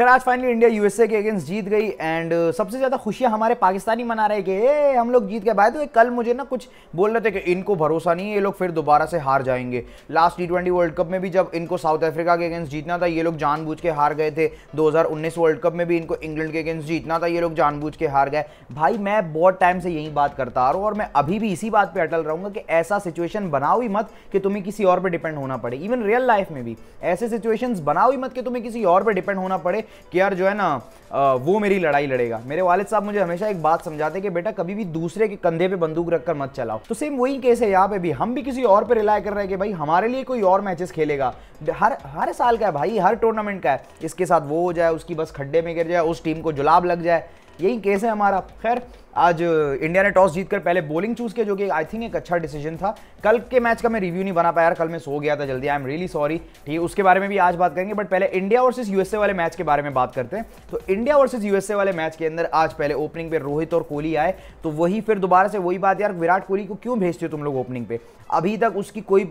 खैर आज finally India USA के अगेंस्ट जीत गई एंड uh, सबसे ज़्यादा खुशियां हमारे पाकिस्तानी मना रहे कि ए, हम लोग जीत गए भाई तो कल मुझे ना कुछ बोल रहे थे कि इनको भरोसा नहीं है ये लोग फिर दोबारा से हार जाएंगे last T twenty world Cup में भी जब इनको साउथ अफ्रीका के अगेंस्ट जीतना था ये लोग जानबूझ के हार गए थे दो वर्ल्ड कप में भी इनको इंग्लैंड के अगेंस्ट जीतना था ये लोग जानबूझ के हार गए भाई मैं बहुत टाइम से यही बात करता आ रहा हूँ और मैं अभी भी इसी बात पर अटल रहूँगा कि ऐसा सिचुएशन बनाओ ही मत कि तुम्हें किसी और पर डिपेंड होना पड़े इवन रियल लाइफ में भी ऐसे सिचुएशन बनाओ ही मत कि तुम्हें किसी और पर डिपेंड होना पड़े कि यार जो है ना वो मेरी लड़ाई लड़ेगा मेरे वालिद साहब मुझे हमेशा एक बात समझाते कि बेटा कभी भी दूसरे के कंधे पे बंदूक रखकर मत चलाओ तो सेम वही केस है यहाँ पे भी हम भी किसी और पे रिलाय कर रहे हैं कि भाई हमारे लिए कोई और मैचेस खेलेगा हर हर साल का है भाई हर टूर्नामेंट का है इसके साथ वो हो जाए उसकी बस खड्डे में गिर जाए उस टीम को जुलाब लग जाए यही केस है हमारा खैर आज इंडिया ने टॉस जीतकर पहले बॉलिंग चूज किया जो कि आई थिंक एक अच्छा डिसीजन था कल के मैच का मैं रिव्यू नहीं बना पाया यार कल मैं सो गया था जल्दी आई एम रियली सॉरी ठीक है उसके बारे में भी आज बात करेंगे बट पहले इंडिया वर्सेज यूएसए वाले मैच के बारे में बात करते हैं तो इंडिया वर्सेज यूएसए वाले मैच के अंदर आज पहले ओपनिंग पे रोहित और कोहली आए तो वही फिर दोबारा से वही बात यार विराट कोहली को क्यों भेजते हो तुम लोग ओपनिंग पे अभी तक उसकी कोई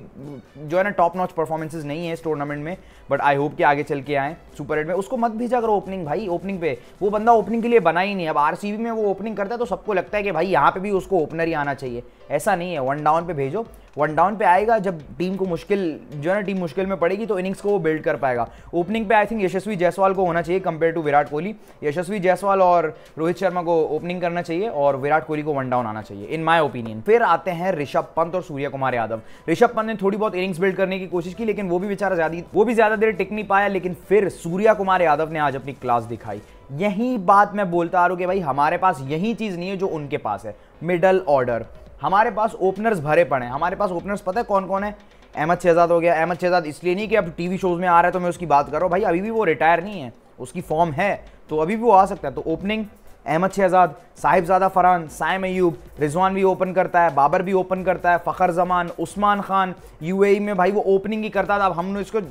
जो है ना टॉप नॉच परफॉर्मेंसेज नहीं है इस टूर्नामेंट में बट आई होप कि आगे चल के आए सुपर एट में उसको मत भेजा करो ओपनिंग भाई ओपनिंग पे वो बंदा ओपनिंग के लिए बना ही नहीं अब आरसीबी में वो ओपनिंग करता है तो सबको लगता है कि भाई यहाँ पे भी उसको ओपनर ही आना चाहिए ऐसा नहीं है वन डाउन पे भेजो वन डाउन पे आएगा जब टीम को मुश्किल जो है ना टीम मुश्किल में पड़ेगी तो इनिंग्स को वो बिल्ड कर पाएगा ओपनिंग पे आई थिंक यशस्वी जायसवाल को होना चाहिए कंपेयर टू विराट कोहली यशस्वी जायसवाल और रोहित शर्मा को ओपनिंग करना चाहिए और विराट कोहली को वन डाउन आना चाहिए इन माई ओपिनियन फिर आते हैं ऋषभ पंत और सूर्य कुमार यादव ऋषभ पंत ने थोड़ी बहुत इनिंग्स बिल्ड करने की कोशिश की लेकिन वो भी बेचारा ज्यादा वो भी ज्यादा देर टिक नहीं पाया लेकिन फिर सूर्या कुमार यादव ने आज अपनी क्लास दिखाई यही बात मैं बोलता आ रहा हूँ कि भाई हमारे पास यही चीज़ नहीं है जो उनके पास है मिडल ऑर्डर हमारे पास ओपनर्स भरे पड़े हैं हमारे पास ओपनर्स पता है कौन कौन है अहमद शहजाद हो गया अहमद शहजाद इसलिए नहीं कि अब टीवी शोज़ में आ रहा है तो मैं उसकी बात कर रहा हूँ भाई अभी भी वो रिटायर नहीं है उसकी फॉर्म है तो अभी भी वो आ सकता है तो ओपनिंग अहमद शहजाद साहिबजादा फरहान साइम मयूब रिजवान भी ओपन करता है बाबर भी ओपन करता है फ़खर जमान उस्मान खान यू e में भाई वो ओपनिंग ही करता था अब हमने इसको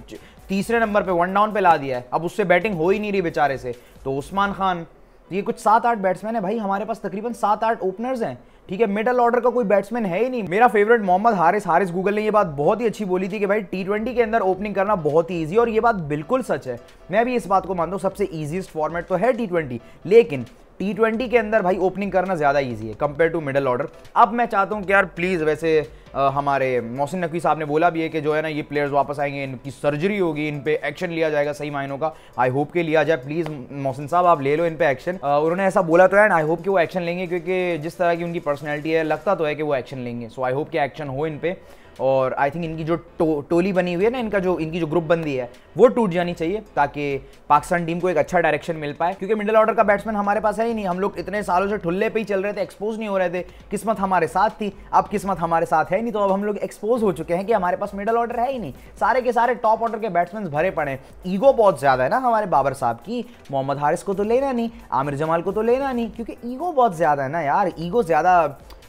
तीसरे नंबर पे वन डाउन पे ला दिया है अब उससे बैटिंग हो ही नहीं रही बेचारे से तो उस्मान खान तो ये कुछ सात आठ बैट्समैन है भाई हमारे पास तकरीबन सात आठ ओपनर्स हैं ठीक है मिडल ऑर्डर का कोई बैट्समैन है ही नहीं मेरा फेवरेट मोहम्मद हारिस हारिस गूगल ने ये बात बहुत ही अच्छी बोली थी कि भाई टी ट्वेंटी के अंदर ओपनिंग करना बहुत ही ईजी और ये बात बिल्कुल सच है मैं भी इस बात को मानता हूँ सबसे ईजिएस्ट फॉर्मेट तो है टी ट्वेंटी लेकिन टी ट्वेंटी के अंदर भाई ओपनिंग करना ज़्यादा ईजी है कंपेयर टू मिडल ऑर्डर अब मैं चाहता हूँ कि यार प्लीज़ वैसे हमारे मोहसिन नकवी साहब ने बोला भी है कि जो है ना ये प्लेयर्स वापस आएंगे इनकी सर्जरी होगी इन पर एक्शन लिया जाएगा सही मायनों का आई होप के लिया जाए प्लीज़ मोहसिन साहब आप ले लो इन पर एक्शन उन्होंने ऐसा बोला तो है एंड आई होप कि वो एक्शन लेंगे क्योंकि जिस तरह की उनकी पर्सनैलिटी है लगता तो है कि वो एक्शन लेंगे सो आई होप कि एक्शन हो इन पर और आई थिंक इनकी जो टो, टोली बनी हुई है ना इनका जो इनकी जो ग्रुप बंदी है वो टूट जानी चाहिए ताकि पाकिस्तान टीम को एक अच्छा डायरेक्शन मिल पाए क्योंकि मिडिल ऑर्डर का बैट्समैन हमारे पास है ही नहीं हम लोग इतने सालों से ठुल्ले पे ही चल रहे थे एक्सपोज नहीं हो रहे थे किस्मत हमारे साथ थी अब किस्मत हमारे साथ है नहीं तो अब हम लोग एक्सपोज हो चुके हैं कि हमारे पास मिडल ऑर्डर है ही नहीं सारे के सारे टॉप ऑर्डर के बैट्समैन भरे पड़े ईगो बहुत ज़्यादा है ना हमारे बाबर साहब की मोहम्मद हारिस को तो लेना नहीं आमिर जमाल को तो लेना नहीं क्योंकि ईगो बहुत ज़्यादा है ना यार ईगो ज़्यादा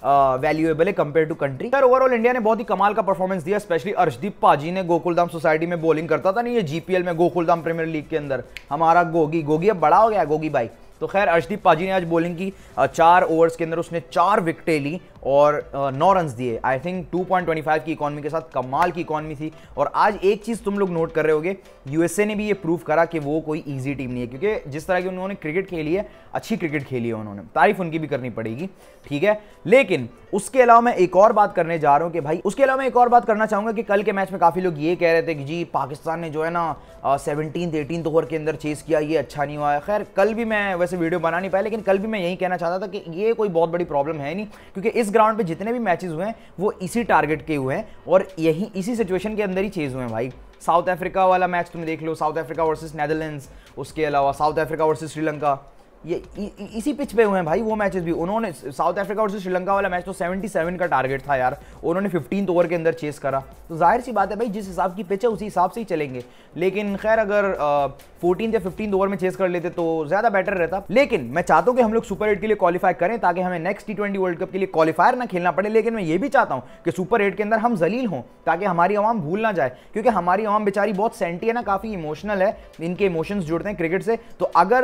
वैल्यूएबल है compare to country sir overall India ने बहुत ही कमाल का परफॉर्मेंस दिया स्पेशली अर्शदीप पाजी ने गोकुलधाम सोसाइटी में बॉलिंग करता था नहीं ये जीपीएल में गोकुलधाम प्रीमियर लीग के अंदर हमारा गोगी गोगी अब बड़ा हो गया गोगी भाई तो खैर अर्शदीप पाजी ने आज बॉलिंग की चार ओवर्स के अंदर उसने चार विकटें ली और नौ रन दिए आई थिंक 2.25 की इकॉनमी के साथ कमाल की इकॉनमी थी और आज एक चीज़ तुम लोग नोट कर रहे होगे यूएसए ने भी ये प्रूव करा कि वो कोई ईजी टीम नहीं है क्योंकि जिस तरह की उन्होंने क्रिकेट खेली है अच्छी क्रिकेट खेली है उन्होंने तारीफ उनकी भी करनी पड़ेगी ठीक है लेकिन उसके अलावा मैं एक और बात करने जा रहा हूँ कि भाई उसके अलावा मैं एक और बात करना चाहूँगा कि कल के मैच में काफ़ी लोग ये कह रहे थे कि जी पाकिस्तान ने जो है ना सेवनटीन एटीन ओवर के अंदर चेस किया ये अच्छा नहीं हुआ है खैर कल भी मैं वैसे वीडियो बना नहीं पाया लेकिन कल भी मैं यही कहना चाहता था कि ये कोई बहुत बड़ी प्रॉब्लम है नहीं क्योंकि इस ग्राउंड पे जितने भी मैचेस हुए हैं वो इसी टारगेट के हुए हैं और यही इसी सिचुएशन के अंदर ही चेज हुए हैं भाई साउथ अफ्रीका वाला मैच तुम देख लो साउथ अफ्रीका वर्सेस नेदरलैंड्स उसके अलावा साउथ अफ्रीका वर्सेस श्रीलंका ये इ, इसी पिच पे हुए हैं भाई वो मैचेस भी उन्होंने साउथ अफ्रीका और श्रीलंका वाला मैच तो 77 का टारगेट था यार उन्होंने फिफ्टीन ओवर के अंदर चेस करा तो जाहिर सी बात है भाई जिस हिसाब की पिच है उसी हिसाब से ही चलेंगे लेकिन खैर अगर फोर्टीन या फिफ्टीन ओवर में चेस कर लेते तो ज़्यादा बेटर रहता लेकिन मैं चाहता हूँ कि हम लोग सुपर एट के लिए क्वालिफाई करें ताकि हमें नेक्स्ट टी वर्ल्ड कप के लिए क्वालिफायर ना खेलना पड़े लेकिन मैं ये भी चाहता हूँ कि सुपर एट के अंदर हम जलील हों ताकि हमारी आवाम भूल ना जाए क्योंकि हमारी आवाम बेचारी बहुत सेंटी है ना काफ़ी इमोशनल है इनके इमोशंस जुड़ते हैं क्रिकेट से तो अगर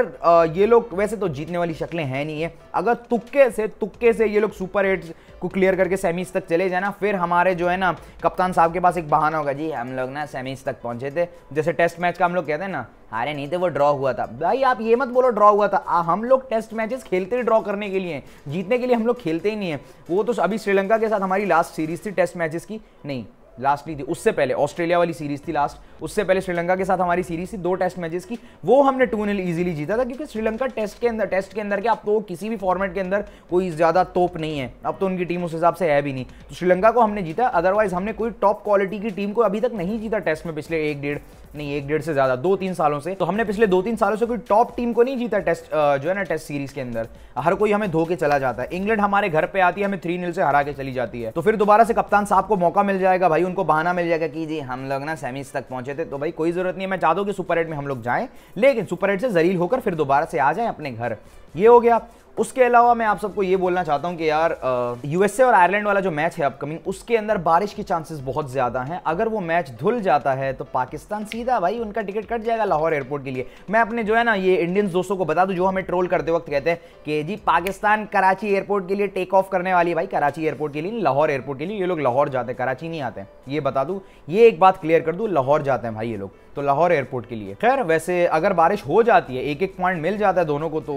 ये लोग वैसे ऐसे तो जीतने वाली शक्लें हैं नहीं है अगर तुक्के से तुक्के से ये लोग सुपर एट को क्लियर करके सेमीज तक चले जाए ना फिर हमारे जो है ना कप्तान साहब के पास एक बहाना होगा जी हम लोग ना सेमीज तक पहुंचे थे जैसे टेस्ट मैच का हम लोग कहते हैं ना हारे नहीं थे तो वो ड्रॉ हुआ था भाई आप ये मत बोलो ड्रॉ हुआ था आ, हम लोग टेस्ट मैचेस खेलते ही ड्रॉ करने के लिए जीतने के लिए हम लोग खेलते ही नहीं है वो तो अभी श्रीलंका के साथ हमारी लास्ट सीरीज थी टेस्ट मैचेस की नहीं लास्ट थी उससे पहले ऑस्ट्रेलिया वाली सीरीज थी लास्ट उससे पहले श्रीलंका के साथ हमारी सीरीज थी दो टेस्ट मैचेस की वो हमने टू नील इजीली जीता था क्योंकि श्रीलंका टेस्ट के अंदर टेस्ट के अंदर के अब तो किसी भी फॉर्मेट के अंदर कोई ज़्यादा तोप नहीं है अब तो उनकी टीम उस हिसाब से है भी नहीं तो श्रीलंका को हमने जीता अदरवाइज हमने कोई टॉप क्वालिटी की टीम को अभी तक नहीं जीता टेस्ट में पिछले एक डेढ़ नहीं एक डेढ़ से ज्यादा दो तीन सालों से तो हमने पिछले दो तीन सालों से कोई टॉप टीम को नहीं जीता टेस्ट जो है ना टेस्ट सीरीज के अंदर हर कोई हमें धो के चला जाता है इंग्लैंड हमारे घर पे आती है हमें थ्री नील से हरा के चली जाती है तो फिर दोबारा से कप्तान साहब को मौका मिल जाएगा भाई उनको बहाना मिल जाएगा कि जी हम लोग ना सेमीज तक पहुंचे थे तो भाई कोई जरूरत नहीं है मैं चाहता हूँ कि सुपर एट में हम लोग जाए लेकिन सुपर एट से जरील होकर फिर दोबारा से आ जाए अपने घर ये हो गया उसके अलावा मैं आप सबको ये बोलना चाहता हूँ कि यार यूएसए और आयरलैंड वाला जो मैच है अपकमिंग उसके अंदर बारिश के चांसेस बहुत ज़्यादा हैं अगर वो मैच धुल जाता है तो पाकिस्तान सीधा भाई उनका टिकट कट जाएगा लाहौर एयरपोर्ट के लिए मैं अपने जो है ना ये इंडियंस दोस्तों को बता दूँ जो हमें ट्रोल करते वक्त कहते हैं कि जी पाकिस्तान कराची एयरपोर्ट के लिए टेक ऑफ करने वाली है भाई कराची एयरपोर्ट के लिए लाहौर एयरपोर्ट के लिए ये लोग लाहौर जाते हैं कराची नहीं आते हैं ये बता दूँ ये एक बात क्लियर कर दूँ लाहौर जाते हैं भाई ये लोग तो लाहौर एयरपोर्ट के लिए खैर वैसे अगर बारिश हो जाती है एक एक पॉइंट मिल जाता है दोनों को तो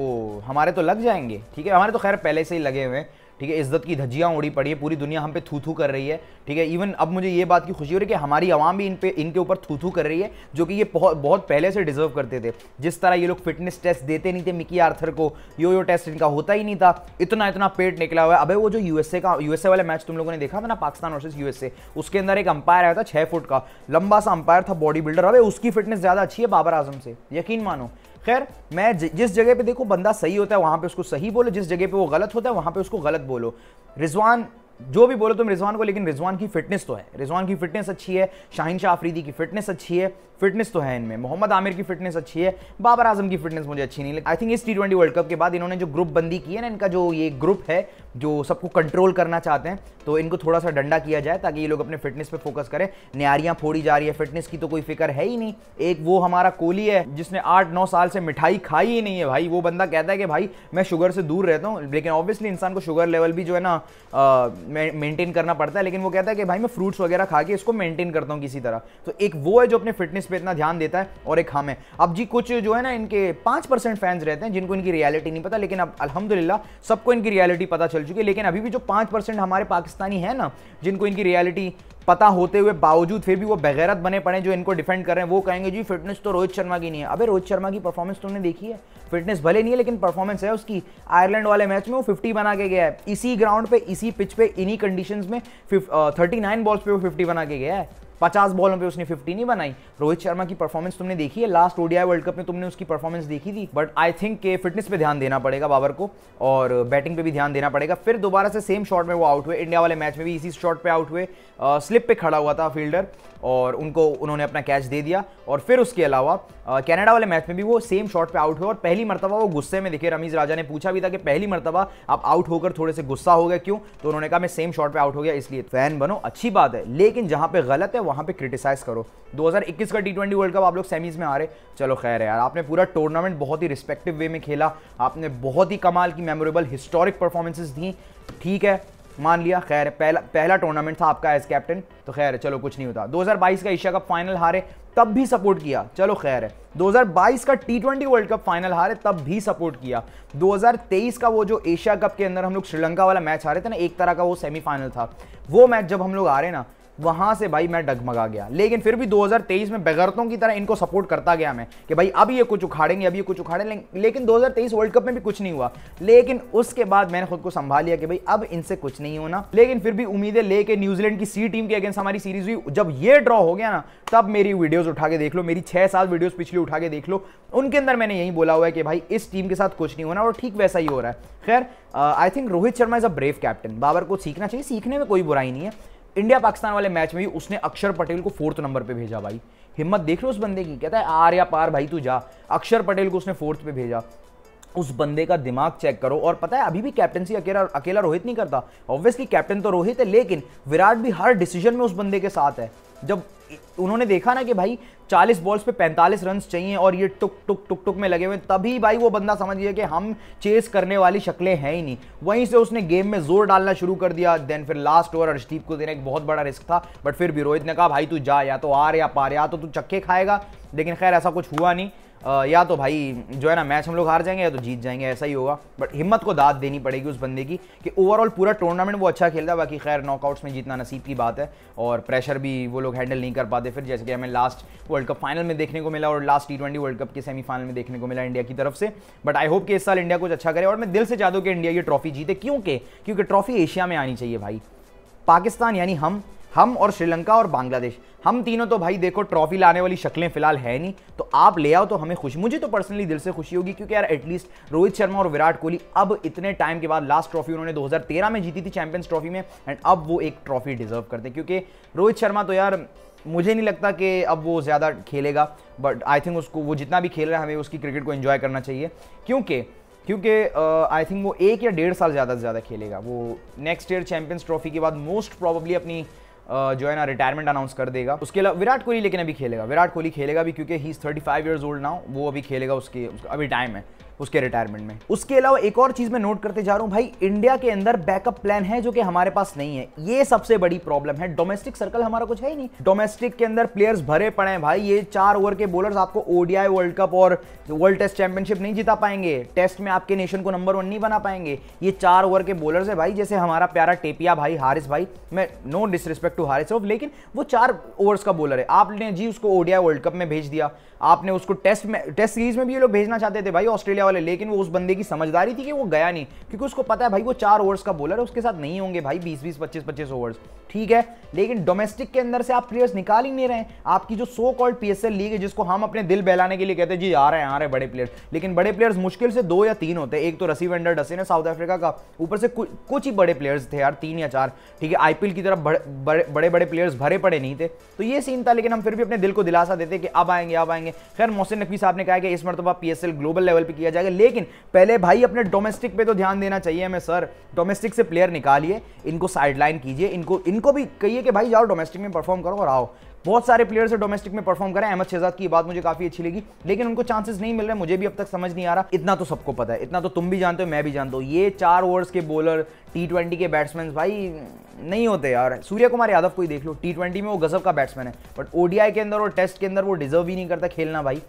हमारे तो लग जाएंगे ठीक है हमारे तो खैर पहले से ही लगे हुए हैं ठीक है इज्जत की धज्जियाँ उड़ी पड़ी है पूरी दुनिया हम पे थू थू कर रही है ठीक है इवन अब मुझे ये बात की खुशी हो रही है कि हमारी आवाम भी इन पे इनके ऊपर थू थू कर रही है जो कि ये बहुत बहुत पहले से डिजर्व करते थे जिस तरह ये लोग फिटनेस टेस्ट देते नहीं थे मिकी आर्थर को यो यो टेस्ट इनका होता ही नहीं था इतना इतना पेट निकला हुआ है अभी वो जो यूएसए का यूएसए वाला मैच तुम लोगों ने देखा था ना पाकिस्तान वर्सेज यूएसए उसके अंदर एक अंपायर आया था छः फुट का लंबा सा अंपायर था बॉडी बिल्डर अभी उसकी फिटनेस ज़्यादा अच्छी है बाबर आजम से यकीन मानो खैर मैं जिस जगह पे देखो बंदा सही होता है वहां पे उसको सही बोलो जिस जगह पे वो गलत होता है वहां पे उसको गलत बोलो रिजवान जो भी बोलो तुम रिजवान को लेकिन रिजवान की फिटनेस तो है रिजवान की फिटनेस अच्छी है शाहिन शाह आफरीदी की फिटनेस अच्छी है फिटनेस तो है इनमें मोहम्मद आमिर की फिटनेस अच्छी है बाबर आजम की फिटनेस मुझे अच्छी नहीं लगी आई थिंक इस टी ट्वेंटी वर्ल्ड कप के बाद इन्होंने जो ग्रुप बंदी की है ना इनका जो ये ग्रुप है जो सबको कंट्रोल करना चाहते हैं तो इनको थोड़ा सा डंडा किया जाए ताकि ये लोग अपने फिटनेस पे फोकस करें न्यारियाँ फोड़ी जा रही है फिटनेस की तो कोई फिक्र है ही नहीं एक वो हमारा कोहली है जिसने आठ नौ साल से मिठाई खाई ही नहीं है भाई वो बंदा कहता है कि भाई मैं शुगर से दूर रहता हूँ लेकिन ऑब्वियसली इंसान को शुगर लेवल भी जो है ना मेनटेन करना पड़ता है लेकिन वो कहता है कि भाई मैं फ्रूट्स वगैरह खा के इसको मेनटेन करता हूँ किसी तरह तो एक वो है जो अपने फिटनेस पर इतना ध्यान देता है और एक हम है अब जी कुछ जो है ना इनके पाँच फैंस रहते हैं जिनको इनकी रियलिटी नहीं पता लेकिन अब अलहमदिल्ला सबको इनकी रियलिटी पता चल चल चुकी है लेकिन अभी भी जो पाँच परसेंट हमारे पाकिस्तानी हैं ना जिनको इनकी रियलिटी पता होते हुए बावजूद फिर भी वो बगैरत बने पड़े जो इनको डिफेंड कर रहे हैं वो कहेंगे जी फिटनेस तो रोहित शर्मा की नहीं है अबे रोहित शर्मा की परफॉर्मेंस तुमने देखी है फिटनेस भले नहीं है लेकिन परफॉर्मेंस है उसकी आयरलैंड वाले मैच में वो 50 बना के गया है इसी ग्राउंड पे इसी पिच पे इन्हीं कंडीशंस में थर्टी नाइन बॉल्स पे वो 50 बना के गया है पचास बॉलों पे उसने फिफ्टी नहीं बनाई रोहित शर्मा की परफॉर्मेंस तुमने देखी है लास्ट ओडिया वर्ल्ड कप में तुमने उसकी परफॉर्मेंस देखी थी बट आई थिंक के फिटनेस पे ध्यान देना पड़ेगा बाबर को और बैटिंग पे भी ध्यान देना पड़ेगा फिर दोबारा से सेम शॉट में वो आउट हुए इंडिया वाले मैच में भी इसी शॉट पर आउट हुए स्लिप पर खड़ा हुआ था फील्डर और उनको उन्होंने अपना कैच दे दिया और फिर उसके अलावा कैनेडा वाले मैच में भी वो सेम शॉट पर आउट हुए और पहली मरतबा वो गुस्से में दिखे रमीज राजा ने पूछा भी था कि पहली मरतबा आप आउट होकर थोड़े से गुस्सा हो गए क्यों तो उन्होंने कहा मैं सेम शॉट पर आउट हो गया इसलिए फैन बनो अच्छी बात है लेकिन जहाँ पर गलत है वहाँ पे क्रिटिसाइज करो 2021 का टी ट्वेंटी वर्ल्ड कप आप लोग सेमीज में आ रहे चलो खैर है यार आपने पूरा टूर्नामेंट बहुत ही रिस्पेक्टिव वे में खेला आपने बहुत ही कमाल की मेमोरेबल हिस्टोरिक परफॉर्मेंसेज दी ठीक है मान लिया खैर पहला पहला टूर्नामेंट था आपका एज कैप्टन तो खैर है चलो कुछ नहीं होता 2022 का एशिया कप फाइनल हारे तब भी सपोर्ट किया चलो खैर है 2022 का T twenty world Cup final हारे तब भी सपोर्ट किया 2023 का वो जो एशिया कप के अंदर हम लोग श्रीलंका वाला मैच हारे थे ना एक तरह का वो सेमीफाइनल था वो मैच जब हम लोग हारे ना वहां से भाई मैं डगमगा गया लेकिन फिर भी 2023 में बेगरतों की तरह इनको सपोर्ट करता गया मैं कि भाई अब ये कुछ उखाड़ेंगे अभी ये कुछ उखाड़ेंगे लेकिन 2023 वर्ल्ड कप में भी कुछ नहीं हुआ लेकिन उसके बाद मैंने खुद को संभाल लिया कि भाई अब इनसे कुछ नहीं होना लेकिन फिर भी उम्मीदें लेके न्यूजीलैंड की सी टीम के अगेंस्ट हमारी सीरीज हुई जब ये ड्रॉ हो गया ना तब मेरी वीडियोज उठा के देख लो मेरी छह सात वीडियो पिछली उठा के देख लो उनके अंदर मैंने यही बोला हुआ है कि भाई इस टीम के साथ कुछ नहीं होना और ठीक वैसा ही हो रहा है खैर I think Rohit Sharma is a brave captain Babar को सीखना चाहिए सीखने में कोई बुराई नहीं है इंडिया पाकिस्तान वाले मैच में भी उसने अक्षर पटेल को फोर्थ नंबर पे भेजा भाई हिम्मत देख लो उस बंदे की कहता है आर या पार भाई तू जा अक्षर पटेल को उसने फोर्थ पे भेजा उस बंदे का दिमाग चेक करो और पता है अभी भी कैप्टनसी अकेला अकेला रोहित नहीं करता ऑब्वियसली कैप्टन तो रोहित है लेकिन विराट भी हर डिसीजन में उस बंदे के साथ है जब उन्होंने देखा ना कि भाई चालीस बॉल्स पे पैंतालीस रन चाहिए और ये टुक टुक टुक टुक में लगे हुए तभी भाई वो बंदा समझ गया कि हम चेस करने वाली शक्लें हैं ही नहीं वहीं से उसने गेम में जोर डालना शुरू कर दिया देन फिर लास्ट ओवर अर्शदीप को देना एक बहुत बड़ा रिस्क था बट फिर भी रोहित ने कहा भाई तू जा या तो आर या पार या तो तू चक्के खाएगा लेकिन खैर ऐसा कुछ हुआ नहीं या तो भाई जो है ना मैच हम लोग हार जाएंगे या तो जीत जाएंगे ऐसा ही होगा बट हिम्मत को दाद देनी पड़ेगी उस बंदे की कि ओवरऑल पूरा टूर्नामेंट वो अच्छा खेलता है बाकी खैर नॉकआउट्स में जीतना नसीब की बात है और प्रेशर भी वो लोग हैंडल नहीं कर पाते फिर जैसे कि हमें लास्ट वर्ल्ड कप फाइनल में देखने को मिला और last T twenty world cup के सेमीफाइनल में देखने को मिला इंडिया की तरफ से बट आई होप कि इस साल इंडिया कुछ अच्छा करे और मैं दिल से चाहता हूँ कि इंडिया ये ट्रॉफी जीते क्योंकि क्योंकि ट्रॉफी एशिया में आनी चाहिए भाई पाकिस्तान यानी हम हम और श्रीलंका और बांग्लादेश हम तीनों तो भाई देखो ट्रॉफी लाने वाली शक्लें फिलहाल है नहीं तो आप ले आओ तो हमें खुशी मुझे तो पर्सनली दिल से खुशी होगी क्योंकि यार एटलीस्ट रोहित शर्मा और विराट कोहली अब इतने टाइम के बाद लास्ट ट्रॉफी उन्होंने 2013 में जीती थी चैंपियंस ट्रॉफी में एंड अब वो एक ट्रॉफी डिजर्व करते क्योंकि रोहित शर्मा तो यार मुझे नहीं लगता कि अब वो ज़्यादा खेलेगा बट आई थिंक उसको वो जितना भी खेल रहा है हमें उसकी क्रिकेट को इन्जॉय करना चाहिए क्योंकि क्योंकि आई uh, थिंक वो एक या डेढ़ साल ज़्यादा से ज़्यादा खेलेगा वो नेक्स्ट ईयर चैंपियंस ट्रॉफी के बाद मोस्ट प्रॉबली अपनी जो है ना रिटायरमेंट अनाउंस कर देगा उसके अलावा विराट कोहली लेकिन अभी खेलेगा विराट कोहली खेलेगा भी क्योंकि he is thirty five years old now वो अभी खेलेगा उसकी, अभी टाइम है उसके रिटायरमेंट में उसके अलावा एक और चीज मैं नोट करते जा रहा हूं भाई इंडिया के अंदर बैकअप प्लान है जो कि हमारे पास नहीं है ये सबसे बड़ी प्रॉब्लम है डोमेस्टिक सर्कल हमारा कुछ है ही नहीं डोमेस्टिक के अंदर प्लेयर्स भरे पड़े हैं भाई ये चार ओवर के बोलर आपको ओडीआई वर्ल्ड कप और वर्ल्ड टेस्ट चैंपियनशिप नहीं जीता पाएंगे टेस्ट में आपके नेशन को नंबर वन नहीं बना पाएंगे ये चार ओवर के बोलर है भाई जैसे हमारा प्यारा टेपिया भाई हारिस भाई मैं नो डिसरिस्पेक्ट टू हारिस लेकिन वो चार ओवर्स का बोलर है आपने जी उसको ओडीआई वर्ल्ड कप में भेज दिया आपने उसको टेस्ट में टेस्ट सीरीज में भी ये लोग भेजना चाहते थे भाई ऑस्ट्रेलिया वाले लेकिन वो उस बंदे की समझदारी थी कि वो गया नहीं क्योंकि उसको पता है भाई वो चार ओवर्स का बॉलर है उसके साथ नहीं होंगे भाई बीस बीस पच्चीस पच्चीस ओवर्स ठीक है लेकिन डोमेस्टिक के अंदर से आप प्लेयर्स निकाल ही नहीं रहे आपकी जो सो कॉल्ड पी लीग है जिसको हम अपने दिल बहलाने के लिए कहते हैं जी आ रहे हैं आ रहे बड़े प्लेयर्स लेकिन बड़े प्लेयर्स मुश्किल से दो या तीन होते हैं एक तो रसी वेंडर डसेन है साउथ अफ्रीका का ऊपर से कुछ ही बड़े प्लेयर्स थे यार तीन या चार ठीक है आईपीएल की तरफ बड़े बड़े प्लेयर्स भरे पड़े नहीं थे तो ये सीन था लेकिन हम फिर भी अपने दिल को दिलासा देते कि अब आएंगे अब आएंगे खैर मोहसिन नकवी साहब ने कहा कि इस मरतबा पीएसएल ग्लोबल लेवल पर किया किया जाएगा लेकिन पहले भाई अपने डोमेस्टिक पे तो ध्यान देना चाहिए हमें सर डोमेस्टिक से प्लेयर निकालिए इनको साइडलाइन कीजिए इनको इनको भी कहिए कि भाई जाओ डोमेस्टिक में परफॉर्म करो और आओ बहुत सारे प्लेयर्स है डोमेस्टिक में परफॉर्म करें अहमद शहजाद की बात मुझे काफी अच्छी लगी लेकिन उनको चांसेस नहीं मिल रहे मुझे भी अब तक समझ नहीं आ रहा इतना तो सबको पता है इतना तो तुम भी जानते हो मैं भी जानता हूँ ये चार ओवर्स के बॉलर टी ट्वेंटी के बैट्समैन भाई नहीं होते यार सूर्य कुमार यादव को ही देख लो टी ट्वेंटी में वो गजब का बैट्समैन है बट ओडीआई के अंदर और टेस्ट के अंदर वो डिजर्व ही नहीं करता खेलना भाई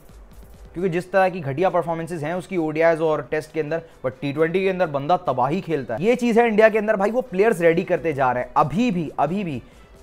क्योंकि जिस तरह की घटिया परफॉर्मेंसेज हैं उसकी ओडियाज और टेस्ट के अंदर बट टी के अंदर बंदा तबाही खेलता है ये चीज़ है इंडिया के अंदर भाई वो प्लेयर्स रेडी करते जा रहे हैं अभी भी अभी भी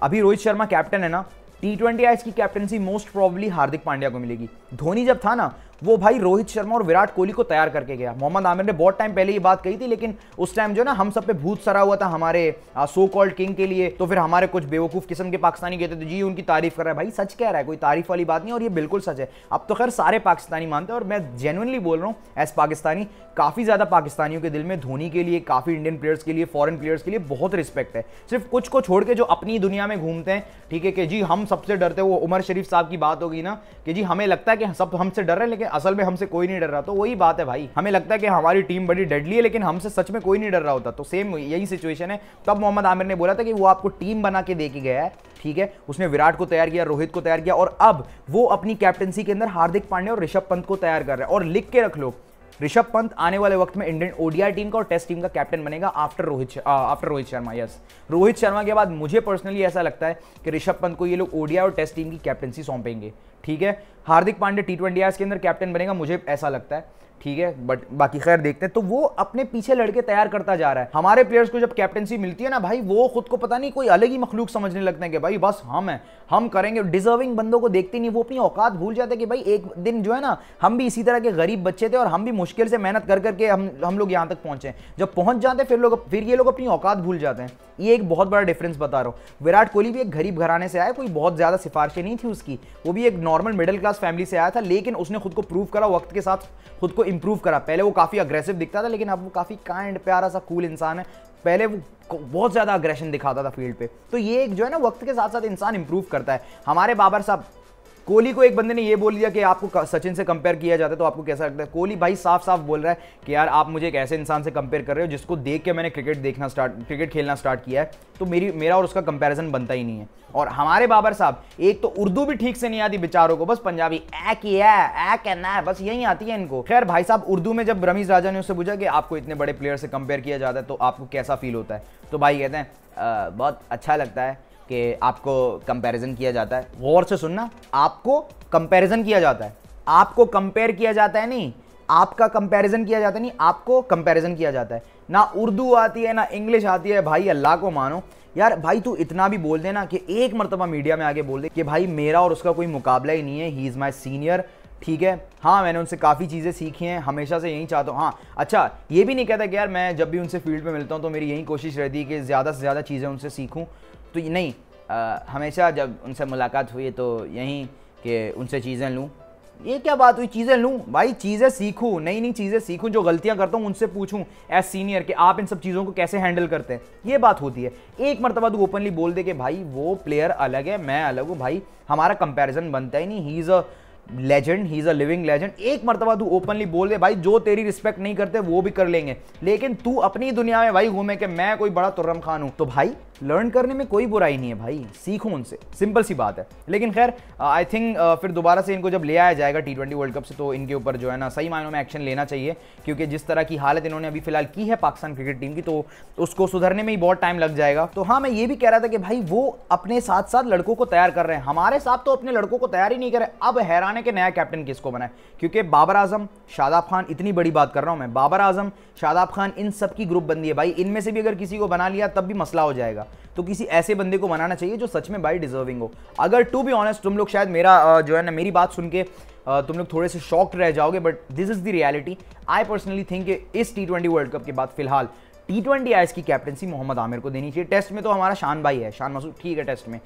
अभी रोहित शर्मा कैप्टन है ना टी ट्वेंटी की captaincy most probably Hardik Pandya को मिलेगी धोनी जब था ना वो भाई रोहित शर्मा और विराट कोहली को तैयार करके गया मोहम्मद आमिर ने बहुत टाइम पहले ये बात कही थी लेकिन उस टाइम जो ना हम सब पे भूत सरा हुआ था हमारे सो कॉल्ड किंग के लिए तो फिर हमारे कुछ बेवकूफ़ किस्म के पाकिस्तानी कहते थे जी उनकी तारीफ कर रहा है भाई सच कह रहा है कोई तारीफ वाली बात नहीं और ये बिल्कुल सच है अब तो खैर सारे पाकिस्तानी मानते हैं और मैं जेनुअनली बोल रहा हूँ एज पाकिस्तानी काफ़ी ज़्यादा पाकिस्तानियों के दिल में धोनी के लिए काफ़ी इंडियन प्लेयर्स के लिए फॉरन प्लेयर्स के लिए बहुत रिस्पेक्ट है सिर्फ कुछ को छोड़ के जो अपनी दुनिया में घूमते हैं ठीक है कि जी हम सबसे डरते हैं वो उमर शरीफ साहब की बात होगी ना कि जी हमें लगता है कि सब हमसे डर रहे हैं लेकिन असल में हमसे कोई नहीं डर रहा तो वही बात है भाई हमें लगता है कि हमारी टीम बड़ी डेडली है लेकिन हमसे सच में कोई नहीं डर रहा होता तो सेम यही सिचुएशन है तब मोहम्मद आमिर ने बोला था कि वो आपको टीम बना के देके गया है ठीक है उसने विराट को तैयार किया रोहित को तैयार किया और अब वो अपनी कैप्टनसी के अंदर हार्दिक पांडे और ऋषभ पंत को तैयार कर रहे हैं और लिख के रख लो ऋषभ पंत आने वाले वक्त में इंडियन ओडीआई टीम का और टेस्ट टीम का कैप्टन बनेगा after Rohit after Rohit Sharma yes Rohit Sharma के बाद मुझे पर्सनली ऐसा लगता है कि ऋषभ पंत को ये लोग ओडीआई और टेस्ट टीम की कैप्टनसी सौंपेंगे ठीक है हार्दिक पांडे टी ट्वेंटी के अंदर कैप्टन बनेगा मुझे ऐसा लगता है ठीक है बट बाकी खैर देखते हैं तो वो अपने पीछे लड़के तैयार करता जा रहा है हमारे प्लेयर्स को जब कैप्टनसी मिलती है ना भाई वो खुद को पता नहीं कोई अलग ही मखलूक समझने लगते हैं कि भाई बस हम हैं हम करेंगे डिजर्विंग बंदों को देखते नहीं वो अपनी औकात भूल जाते कि भाई एक दिन जो है ना हम भी इसी तरह के गरीब बच्चे थे और हम भी मुश्किल से मेहनत कर करके हम हम लोग यहाँ तक पहुँचे जब पहुँच जाते फिर लोग फिर ये लोग अपनी औकात भूल जाते हैं ये एक बहुत बड़ा डिफरेंस बता रहा हूँ विराट कोहली भी एक गरीब घराने से आया कोई बहुत ज़्यादा सिफारशें नहीं थी उसकी वो भी एक नॉर्मल मिडिल क्लास फैमिली से आया था लेकिन उसने खुद को प्रूव करा वक्त के साथ खुद को इंप्रूव करा पहले वो काफ़ी अग्रेसिव दिखता था लेकिन अब वो काफ़ी काइंड प्यारा सा कूल इंसान है पहले वो बहुत ज़्यादा अग्रेशन दिखाता था फील्ड पे तो ये एक जो है ना वक्त के साथ साथ इंसान इंप्रूव करता है हमारे बाबर साहब कोहली को एक बंदे ने ये बोल दिया कि आपको सचिन से कंपेयर किया जाता है तो आपको कैसा लगता है कोहली भाई साफ साफ बोल रहा है कि यार आप मुझे एक ऐसे इंसान से कंपेयर कर रहे हो जिसको देख के मैंने क्रिकेट देखना स्टार्ट क्रिकेट खेलना स्टार्ट किया है तो मेरी मेरा और उसका कंपैरिजन बनता ही नहीं है और हमारे बाबर साहब एक तो उर्दू भी ठीक से नहीं आती बेचारों को बस पंजाबी ऐ की है कहना है बस यही आती है इनको खैर भाई साहब उर्दू में जब रमीश राजा ने उससे पूछा कि आपको इतने बड़े प्लेयर से कंपेयर किया जाता है तो आपको कैसा फील होता है तो भाई कहते हैं बहुत अच्छा लगता है कि आपको कंपैरिजन किया जाता है गौर से सुनना आपको कंपैरिजन किया जाता है आपको कंपेयर किया जाता है नहीं आपका कंपैरिजन किया जाता है नहीं आपको कंपैरिजन किया जाता है ना उर्दू आती है ना इंग्लिश आती है भाई अल्लाह को मानो यार भाई तू इतना भी बोल देना कि एक मरतबा मीडिया में आगे बोल दे कि भाई मेरा और उसका कोई मुकाबला ही नहीं है ही इज़ माई सीनियर ठीक है हाँ मैंने उनसे काफ़ी चीज़ें सीखी हैं हमेशा से यही चाहता हूँ हाँ अच्छा ये भी नहीं कहता कि यार मैं जब भी उनसे फील्ड में मिलता हूँ तो मेरी यही कोशिश रहती है कि ज़्यादा से ज़्यादा चीज़ें उनसे सीखूँ तो नहीं आ, हमेशा जब उनसे मुलाकात हुई तो यहीं कि उनसे चीज़ें लूँ ये क्या बात हुई चीज़ें लूँ भाई चीज़ें सीखूँ नई नई चीज़ें सीखूँ जो गलतियाँ करता हूँ उनसे पूछूँ एज सीनियर कि आप इन सब चीज़ों को कैसे हैंडल करते हैं ये बात होती है एक मरतबा तो ओपनली बोल दे कि भाई वो प्लेयर अलग है मैं अलग हूँ भाई हमारा कंपेरिजन बनता ही नहीं he is a legend he is a living legend एक मरतबा तू ओपनली बोल दे भाई जो तेरी रिस्पेक्ट नहीं करते वो भी कर लेंगे लेकिन तू अपनी दुनिया में भाई घूमे कि मैं कोई बड़ा तुर्रम खान हूँ तो भाई लर्न करने में कोई बुराई नहीं है भाई सीखो उनसे सिंपल सी बात है लेकिन खैर आई uh, थिंक uh, फिर दोबारा से इनको जब ले आया जाएगा टी ट्वेंटी वर्ल्ड कप से तो इनके ऊपर जो है ना सही मायनों में एक्शन लेना चाहिए क्योंकि जिस तरह की हालत इन्होंने अभी फिलहाल की है पाकिस्तान क्रिकेट टीम की तो उसको सुधरने में ही बहुत टाइम लग जाएगा तो हाँ मैं ये भी कह रहा था कि भाई वो अपने साथ साथ लड़कों को तैयार कर रहे हैं हमारे साथ तो अपने लड़कों को तैयार ही नहीं करे अब हैरान है कि नया कैप्टन किसको बनाए क्योंकि बाबर आजम शादाब खान इतनी बड़ी बात कर रहा हूँ मैं बाबर आजम शादाब खान इन सब की ग्रुप बंदी है भाई इनमें से भी अगर किसी को बना लिया तब भी मसला हो जाएगा तो किसी ऐसे बंदे को बनाना चाहिए जो सच में भाई डिजर्विंग हो अगर टू बी ऑनेस्ट तुम लोग शायद मेरा जो है ना मेरी बात सुन के तुम लोग थोड़े से शॉक्ड रह जाओगे but this is the reality I personally think इस टी ट्वेंटी वर्ल्ड कप के बाद फिलहाल टी ट्वेंटी आई की कैप्टनसी मोहम्मद आमिर को देनी चाहिए टेस्ट में तो हमारा शान भाई है शान मसूद ठीक है टेस्ट में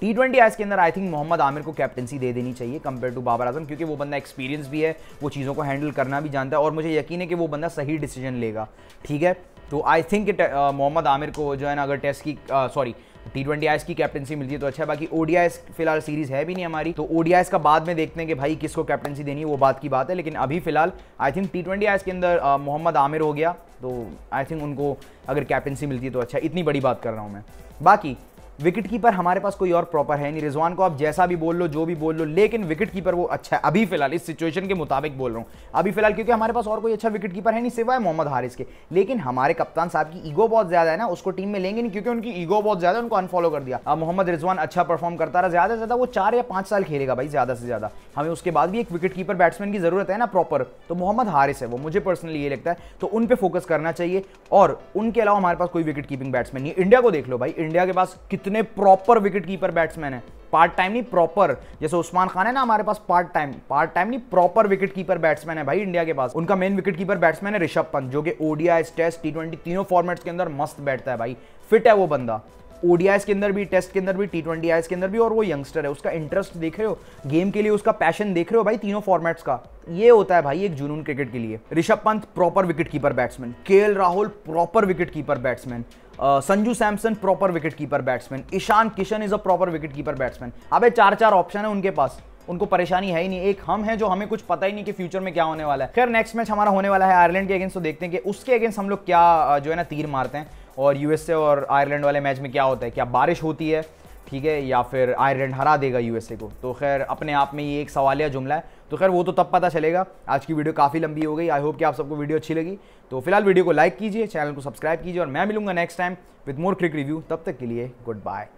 टी ट्वेंटी के अंदर आई थिंक मोहम्मद आमिर को कैप्टनसी दे देनी चाहिए कंपेयर टू बाबर आजम क्योंकि वो बंदा एक्सपीरियंस भी है वो चीज़ों को हैंडल करना भी जानता है और मुझे यकीन है कि वो बंदा सही डिसीजन लेगा ठीक है तो I think uh, Mohammad Aamir को जो है ना अगर टेस्ट की सॉरी टी ट्वेंटी आईस की कैप्टनसी मिलती है तो अच्छा है बाकी ओडीआईस फिलहाल सीरीज है भी नहीं हमारी तो ओडीआईस का बाद में देखते हैं कि भाई किसको कैप्टनसी देनी है वो बात की बात है लेकिन अभी फिलहाल I think T twenty Is के अंदर uh, मोहम्मद आमिर हो गया तो आई थिंक उनको अगर कैप्टनसी मिलती है तो अच्छा इतनी बड़ी बात कर रहा हूँ मैं बाकी विकेट कीपर हमारे पास कोई और प्रॉपर है नहीं रिजवान को आप जैसा भी बोल लो जो भी बोल लो लेकिन विकेट कीपर वो अच्छा है अभी फिलहाल इस सिचुएशन के मुताबिक बोल रहा हूँ अभी फिलहाल क्योंकि हमारे पास और कोई अच्छा विकेट कीपर है नहीं सिवाय मोहम्मद हारिस के लेकिन हमारे कप्तान साहब की ईगो बहुत ज्यादा है ना उसको टीम में लेंगे नहीं क्योंकि उनकी ईगो बहुत ज्यादा उनको अनफॉलो कर दिया मोहम्मद रिजवान अच्छा परफॉर्म करता रहा ज्यादा से ज्यादा वो चार या पांच साल खेलेगा भाई ज्यादा से ज्यादा हमें उसके बाद भी एक विकेट कीपर बैट्समैन की जरूरत है ना प्रॉपर तो मोहम्मद हारिस है वो मुझे पर्सनली ये लगता है तो उन पर फोकस करना चाहिए और उनके अलावा हमारे पास कोई विकेट कीपिंग बैट्समैन नहीं इंडिया को देख लो भाई इंडिया के पास कितने इतने प्रॉपर विकेट कीपर बैट्समैन है पार्ट टाइम नहीं प्रॉपर जैसे उस्मान खान है ना हमारे पास पार्ट टाइम पार्ट टाइम नहीं प्रॉपर विकेट कीपर बैट्समैन है भाई इंडिया के पास उनका मेन विकेट कीपर बैट्समैन है ऋषभ पंत जो कि ओडिया टेस्ट टी तीनों फॉर्मेट्स के अंदर मस्त बैठता है भाई फिट है वो बंदा ओडीआईस के अंदर भी टेस्ट के अंदर भी टी ट्वेंटी के अंदर भी और वो यंगस्टर है उसका इंटरेस्ट देख रहे हो गेम के लिए उसका पैशन देख रहे हो भाई तीनों फॉर्मेट्स का ये होता है भाई एक जुनून क्रिकेट के लिए Rishabh Pant proper wicket keeper batsman के Rahul proper wicket keeper batsman Sanju Samson proper wicket keeper batsman Ishan Kishan is a proper wicket keeper batsman अब चार चार ऑप्शन है उनके पास उनको परेशानी है ही नहीं एक हम हैं जो हमें कुछ पता ही नहीं कि फ्यूचर में क्या होने वाला है खैर नेक्स्ट मैच हमारा होने वाला है आयरलैंड के अगेंस्ट तो देखते हैं कि उसके अगेंस्ट हम लोग क्या जो है ना तीर मारते हैं और यूएसए और आयरलैंड वाले मैच में क्या होता है क्या बारिश होती है ठीक है या फिर आयरलैंड हरा देगा यूएसए को तो खैर अपने आप में ये एक सवालिया जुमला है तो खैर वो तो तब पता चलेगा आज की वीडियो काफ़ी लंबी हो गई आई होप कि आप सबको वीडियो अच्छी लगी तो फिलहाल वीडियो को लाइक कीजिए चैनल को सब्सक्राइब कीजिए और मैं मिलूंगा next time with more cric review तब तक के लिए गुड बाय